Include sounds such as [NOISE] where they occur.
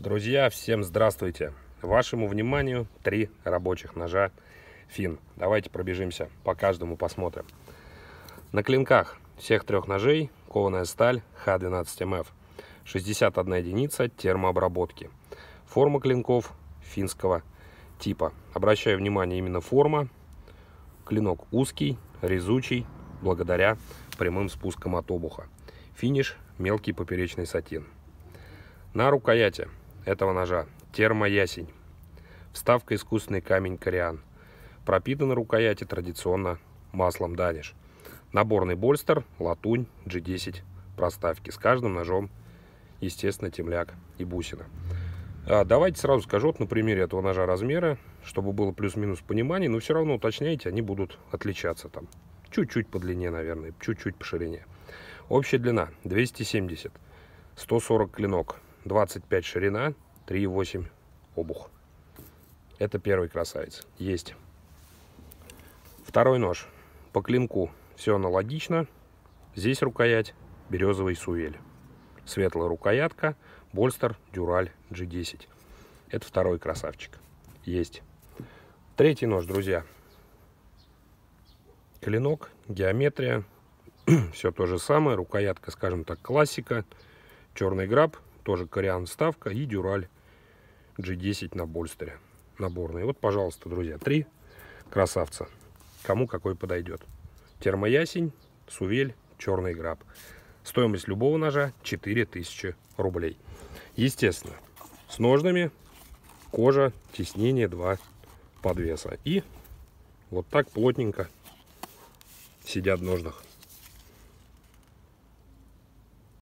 Друзья, всем здравствуйте! Вашему вниманию три рабочих ножа фин. Давайте пробежимся по каждому посмотрим. На клинках всех трех ножей кованая сталь Х12МФ. 61 единица термообработки. Форма клинков финского типа. Обращаю внимание именно форма. Клинок узкий, резучий, благодаря прямым спускам от обуха. Финиш мелкий поперечный сатин. На рукояти этого ножа – термоясень. Вставка искусственный камень кориан. Пропитана рукояти традиционно маслом даниш. Наборный больстер, латунь, G10 проставки. С каждым ножом, естественно, темляк и бусина. А, давайте сразу скажу вот на примере этого ножа размеры, чтобы было плюс-минус понимание, но все равно уточняйте, они будут отличаться там. Чуть-чуть по длине, наверное, чуть-чуть по ширине. Общая длина 270, 140 клинок, 25 ширина, 3,8 обух. Это первый красавец. Есть. Второй нож. По клинку все аналогично. Здесь рукоять березовый сувель. Светлая рукоятка, Больстер Дюраль G10. Это второй красавчик. Есть. Третий нож, друзья. Клинок, геометрия. [CLEARS THROAT] все то же самое. Рукоятка, скажем так, классика. Черный граб, тоже кориан ставка и дюраль G10 на Больстере наборный. Вот, пожалуйста, друзья, три красавца. Кому какой подойдет. Термоясень, сувель, черный граб. Стоимость любого ножа 4000 рублей. Естественно, с ножными кожа, теснение, два подвеса. И вот так плотненько сидят в ножнах.